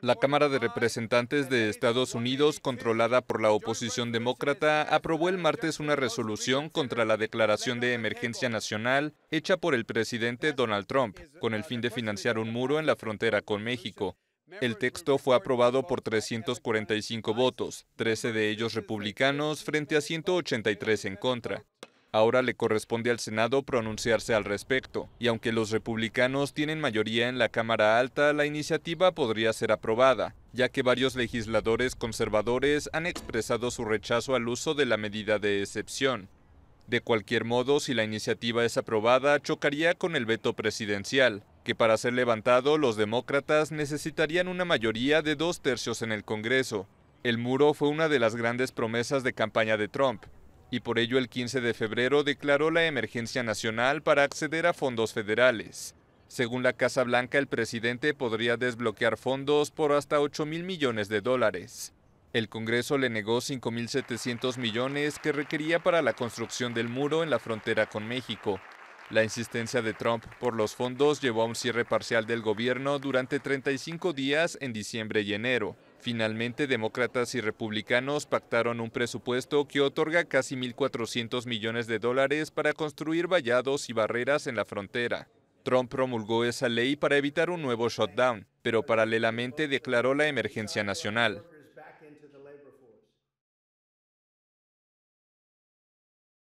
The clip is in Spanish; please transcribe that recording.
La Cámara de Representantes de Estados Unidos, controlada por la oposición demócrata, aprobó el martes una resolución contra la declaración de emergencia nacional hecha por el presidente Donald Trump, con el fin de financiar un muro en la frontera con México. El texto fue aprobado por 345 votos, 13 de ellos republicanos frente a 183 en contra. Ahora le corresponde al Senado pronunciarse al respecto, y aunque los republicanos tienen mayoría en la Cámara Alta, la iniciativa podría ser aprobada, ya que varios legisladores conservadores han expresado su rechazo al uso de la medida de excepción. De cualquier modo, si la iniciativa es aprobada, chocaría con el veto presidencial, que para ser levantado los demócratas necesitarían una mayoría de dos tercios en el Congreso. El muro fue una de las grandes promesas de campaña de Trump, y por ello el 15 de febrero declaró la emergencia nacional para acceder a fondos federales. Según la Casa Blanca, el presidente podría desbloquear fondos por hasta 8 mil millones de dólares. El Congreso le negó 5.700 millones que requería para la construcción del muro en la frontera con México. La insistencia de Trump por los fondos llevó a un cierre parcial del gobierno durante 35 días en diciembre y enero. Finalmente, demócratas y republicanos pactaron un presupuesto que otorga casi 1.400 millones de dólares para construir vallados y barreras en la frontera. Trump promulgó esa ley para evitar un nuevo shutdown, pero paralelamente declaró la emergencia nacional.